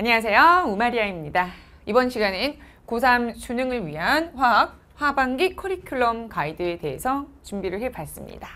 안녕하세요. 우마리아입니다. 이번 시간엔 고3 수능을 위한 화학 하반기 커리큘럼 가이드에 대해서 준비를 해봤습니다.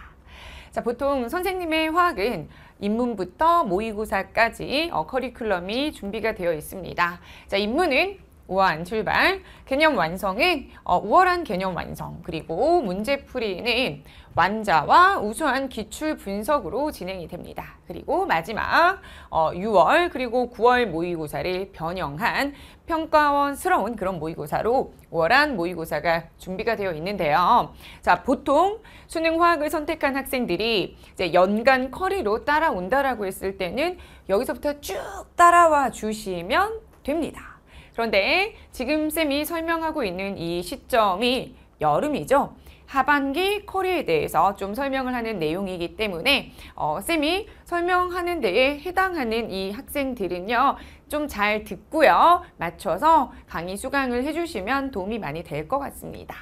자, 보통 선생님의 화학은 입문부터 모의고사까지 어, 커리큘럼이 준비가 되어 있습니다. 자, 입문은 우아한 출발, 개념 완성은 어, 우월한 개념 완성, 그리고 문제풀이는 완자와 우수한 기출 분석으로 진행이 됩니다. 그리고 마지막 어, 6월 그리고 9월 모의고사를 변형한 평가원스러운 그런 모의고사로 우월한 모의고사가 준비가 되어 있는데요. 자, 보통 수능 화학을 선택한 학생들이 이제 연간 커리로 따라온다라고 했을 때는 여기서부터 쭉 따라와 주시면 됩니다. 그런데 지금 쌤이 설명하고 있는 이 시점이 여름이죠. 하반기 코리에 대해서 좀 설명을 하는 내용이기 때문에 어, 쌤이 설명하는 데에 해당하는 이 학생들은요. 좀 잘 듣고요. 맞춰서 강의 수강을 해주시면 도움이 많이 될 것 같습니다.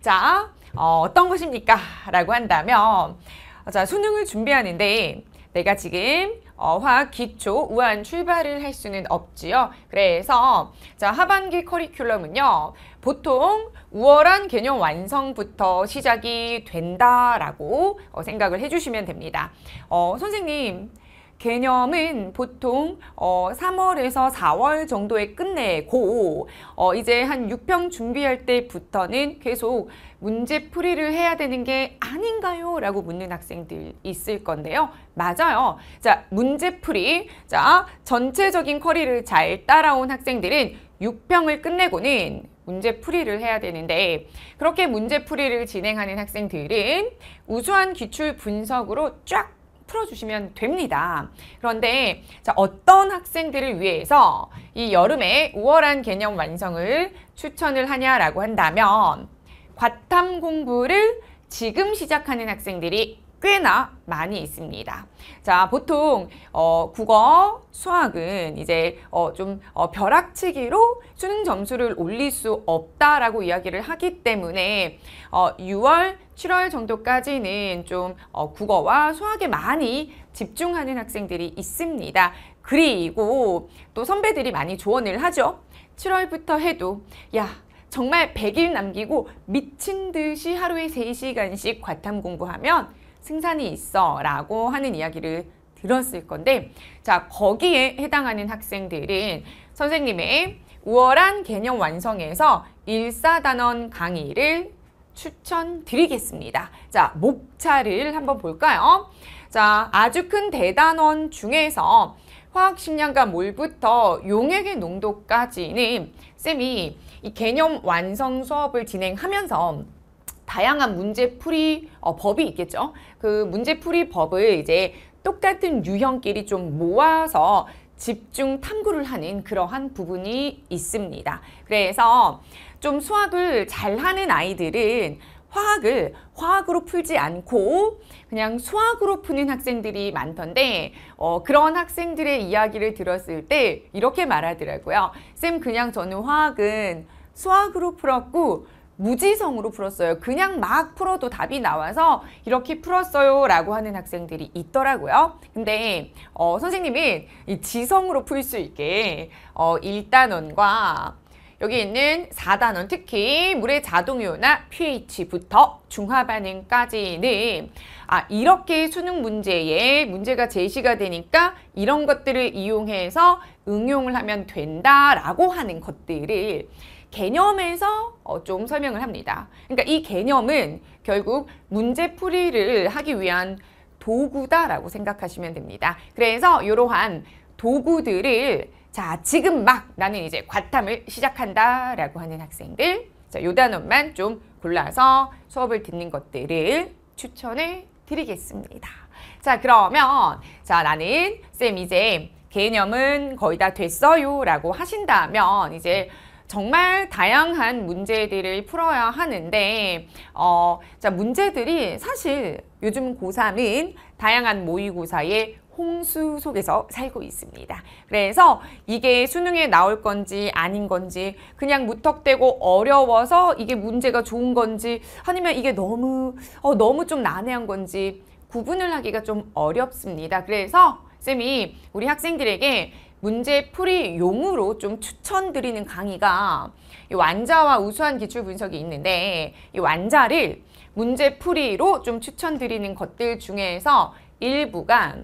자, 어, 떤 것입니까? 라고 한다면 어, 자 수능을 준비하는데 내가 지금 어, 화학 기초 우한 출발을 할 수는 없지요. 그래서 자 하반기 커리큘럼은요. 보통 우월한 개념 완성부터 시작이 된다라고 어, 생각을 해주시면 됩니다. 어, 선생님 개념은 보통 어, 3월에서 4월 정도에 끝내고 어, 이제 한 6평 준비할 때부터는 계속 문제 풀이를 해야 되는 게 아닌가요? 라고 묻는 학생들 있을 건데요. 맞아요. 자, 문제 풀이. 자, 전체적인 커리를 잘 따라온 학생들은 6평을 끝내고는 문제 풀이를 해야 되는데 그렇게 문제 풀이를 진행하는 학생들은 우수한 기출 분석으로 쫙 풀어주시면 됩니다. 그런데 자, 어떤 학생들을 위해서 이 여름에 우월한 개념 완성을 추천을 하냐라고 한다면 과탐 공부를 지금 시작하는 학생들이 꽤나 많이 있습니다. 자, 보통 어, 국어, 수학은 이제 어, 좀 어, 벼락치기로 수능 점수를 올릴 수 없다라고 이야기를 하기 때문에 어, 6월, 7월 정도까지는 좀 어, 국어와 수학에 많이 집중하는 학생들이 있습니다. 그리고 또 선배들이 많이 조언을 하죠. 7월부터 해도 야 정말 100일 남기고 미친 듯이 하루에 3시간씩 과탐 공부하면 승산이 있어 라고 하는 이야기를 들었을 건데 자 거기에 해당하는 학생들은 선생님의 우월한 개념 완성에서 일사단원 강의를 추천드리겠습니다. 자, 목차를 한번 볼까요? 자, 아주 큰 대단원 중에서 화학식량과 몰부터 용액의 농도까지는 쌤이 이 개념 완성 수업을 진행하면서 다양한 문제풀이 어, 법이 있겠죠. 그 문제풀이 법을 이제 똑같은 유형끼리 좀 모아서 집중 탐구를 하는 그러한 부분이 있습니다. 그래서 좀 수학을 잘하는 아이들은 화학을 화학으로 풀지 않고 그냥 수학으로 푸는 학생들이 많던데 어, 그런 학생들의 이야기를 들었을 때 이렇게 말하더라고요. 쌤 그냥 저는 화학은 수학으로 풀었고 무지성으로 풀었어요. 그냥 막 풀어도 답이 나와서 이렇게 풀었어요 라고 하는 학생들이 있더라고요. 근데 어, 선생님은 이 지성으로 풀 수 있게 어, 1단원과 여기 있는 4단원 특히 물의 자동요나 이 pH부터 중화반응까지는 아 이렇게 수능 문제에 문제가 제시가 되니까 이런 것들을 이용해서 응용을 하면 된다라고 하는 것들을 개념에서 어, 좀 설명을 합니다. 그러니까 이 개념은 결국 문제풀이를 하기 위한 도구다라고 생각하시면 됩니다. 그래서 이러한 도구들을 자 지금 막 나는 이제 과탐을 시작한다 라고 하는 학생들 자요 단원만좀 골라서 수업을 듣는 것들을 추천해 드리겠습니다. 자 그러면 자 나는 쌤 이제 개념은 거의 다 됐어요 라고 하신다면 이제 정말 다양한 문제들을 풀어야 하는데 어, 자 문제들이 사실 요즘 고3은 다양한 모의고사에 홍수 속에서 살고 있습니다. 그래서 이게 수능에 나올 건지 아닌 건지 그냥 무턱대고 어려워서 이게 문제가 좋은 건지 아니면 이게 너무 어, 너무 좀 난해한 건지 구분을 하기가 좀 어렵습니다. 그래서 쌤이 우리 학생들에게 문제풀이 용으로 좀 추천드리는 강의가 완자와 우수한 기출 분석이 있는데 이 완자를 문제풀이로 좀 추천드리는 것들 중에서 일부가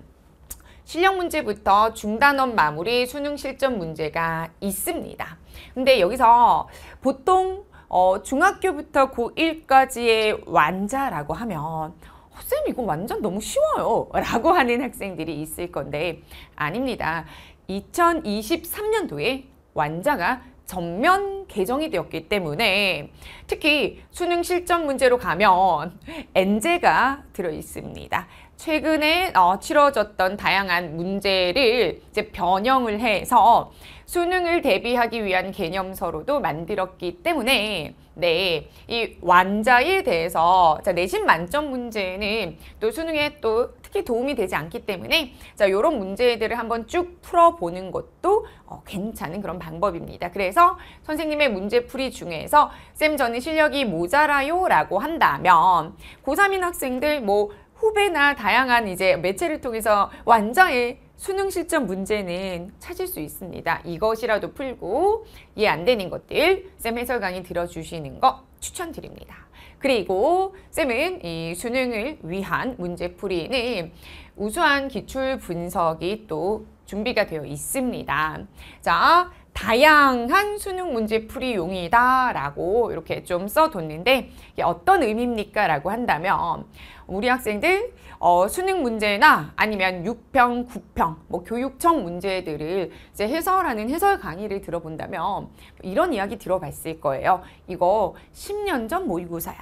실력 문제부터 중단원 마무리 수능 실전 문제가 있습니다. 근데 여기서 보통 어, 중학교부터 고1까지의 완자라고 하면 선생님 이거 완전 너무 쉬워요 라고 하는 학생들이 있을 건데 아닙니다. 2023년도에 완자가 전면 개정이 되었기 때문에 특히 수능 실전 문제로 가면 엔제가 들어있습니다. 최근에 어, 치러졌던 다양한 문제를 이제 변형을 해서 수능을 대비하기 위한 개념서로도 만들었기 때문에 네, 이 완자에 대해서 자, 내신 만점 문제는 또 수능에 또 크게 도움이 되지 않기 때문에 자 이런 문제들을 한번 쭉 풀어보는 것도 어, 괜찮은 그런 방법입니다. 그래서 선생님의 문제풀이 중에서 쌤 저는 실력이 모자라요 라고 한다면 고3인 학생들 뭐 후배나 다양한 이제 매체를 통해서 완전히 수능 실전 문제는 찾을 수 있습니다. 이것이라도 풀고 이해 안 되는 것들 쌤 해설 강의 들어주시는 거 추천드립니다. 그리고 쌤은 이 수능을 위한 문제풀이는 우수한 기출 분석이 또 준비가 되어 있습니다. 자, 다양한 수능 문제풀이 용이다라고 이렇게 좀 써뒀는데 어떤 의미입니까? 라고 한다면 우리 학생들 어, 수능 문제나 아니면 6평, 9평, 뭐 교육청 문제들을 이제 해설하는 해설 강의를 들어본다면 이런 이야기 들어봤을 거예요. 이거 10년 전 모의고사야.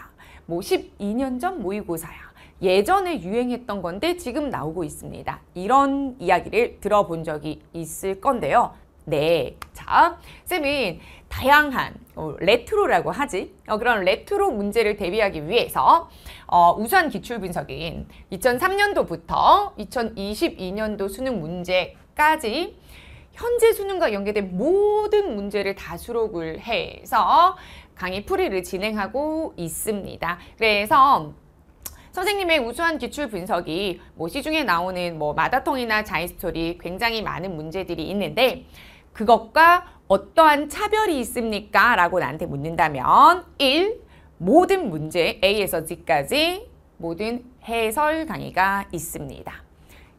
뭐 12년 전 모의고사야. 예전에 유행했던 건데 지금 나오고 있습니다. 이런 이야기를 들어본 적이 있을 건데요. 네. 자, 쌤은 다양한 어, 레트로라고 하지. 어, 그런 레트로 문제를 대비하기 위해서 어, 우수한 기출 분석인 2003년도부터 2022년도 수능 문제까지 현재 수능과 연계된 모든 문제를 다 수록을 해서 강의 풀이를 진행하고 있습니다. 그래서 선생님의 우수한 기출 분석이 뭐 시중에 나오는 뭐 마다통이나 자이스토리 굉장히 많은 문제들이 있는데 그것과 어떠한 차별이 있습니까? 라고 나한테 묻는다면 1. 모든 문제 A에서 G까지 모든 해설 강의가 있습니다.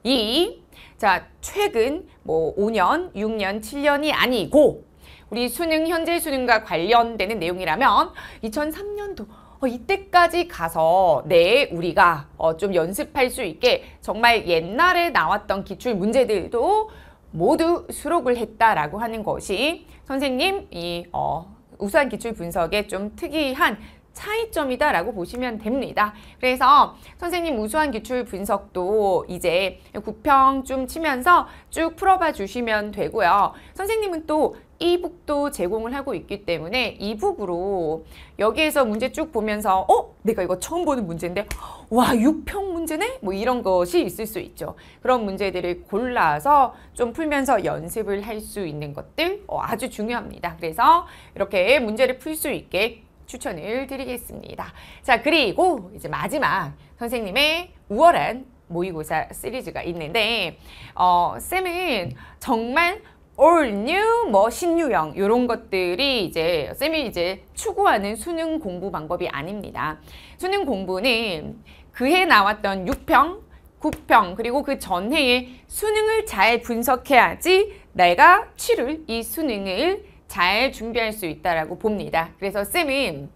2. 자, 최근 뭐 5년, 6년, 7년이 아니고 우리 수능 현재 수능과 관련되는 내용이라면 2003년도 어, 이때까지 가서 네, 우리가 어, 좀 연습할 수 있게 정말 옛날에 나왔던 기출 문제들도 모두 수록을 했다라고 하는 것이 선생님 이 어, 우수한 기출 분석의 좀 특이한 차이점이다라고 보시면 됩니다. 그래서 선생님 우수한 기출 분석도 이제 구평좀 치면서 쭉 풀어봐 주시면 되고요. 선생님은 또 이북도 제공을 하고 있기 때문에 이북으로 여기에서 문제 쭉 보면서 어? 내가 이거 처음 보는 문제인데 와 6평 문제네? 뭐 이런 것이 있을 수 있죠. 그런 문제들을 골라서 좀 풀면서 연습을 할 수 있는 것들 어, 아주 중요합니다. 그래서 이렇게 문제를 풀 수 있게 추천을 드리겠습니다. 자 그리고 이제 마지막 선생님의 우월한 모의고사 시리즈가 있는데 어, 쌤은 정말 all new, 뭐 신유형 이런 것들이 이제 쌤이 이제 추구하는 수능 공부 방법이 아닙니다. 수능 공부는 그해 나왔던 6평, 9평 그리고 그 전해에 수능을 잘 분석해야지 내가 치를 이 수능을 잘 준비할 수 있다라고 봅니다. 그래서 쌤이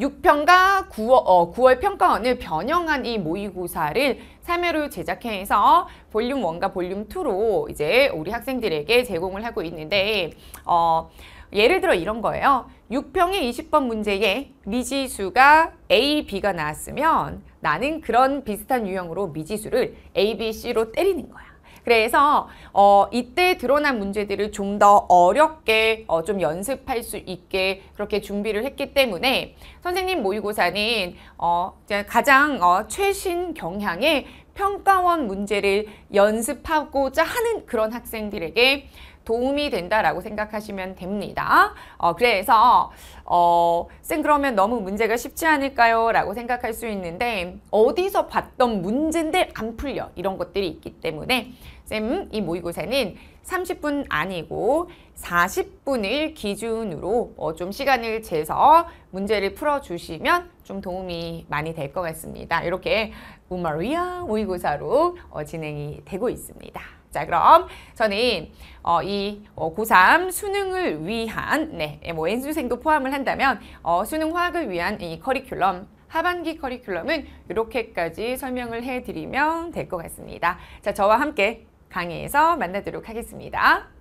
6평과 9월, 어, 9월 평가원을 변형한 이 모의고사를 3회로 제작해서 볼륨 1과 볼륨 2로 이제 우리 학생들에게 제공을 하고 있는데 어, 예를 들어 이런 거예요. 6평의 20번 문제에 미지수가 A, B가 나왔으면 나는 그런 비슷한 유형으로 미지수를 A, B, C로 때리는 거야. 그래서 어, 이때 드러난 문제들을 좀 더 어렵게 어, 좀 연습할 수 있게 그렇게 준비를 했기 때문에 선생님 모의고사는 어, 가장 어, 최신 경향의 평가원 문제를 연습하고자 하는 그런 학생들에게 도움이 된다라고 생각하시면 됩니다. 어, 그래서 어, 쌤 그러면 너무 문제가 쉽지 않을까요? 라고 생각할 수 있는데 어디서 봤던 문제인데 안 풀려 이런 것들이 있기 때문에 쌤 이 모의고사는 30분 아니고 40분을 기준으로 어, 좀 시간을 재서 문제를 풀어주시면 좀 도움이 많이 될 것 같습니다. 이렇게 우마리아 모의고사로 어, 진행이 되고 있습니다. 자 그럼 저는 어, 이 어, 고3 수능을 위한 네, 뭐 엔수생도 포함을 한다면 어, 수능 화학을 위한 이 커리큘럼 하반기 커리큘럼은 이렇게까지 설명을 해드리면 될 것 같습니다. 자, 저와 함께 강의에서 만나도록 하겠습니다.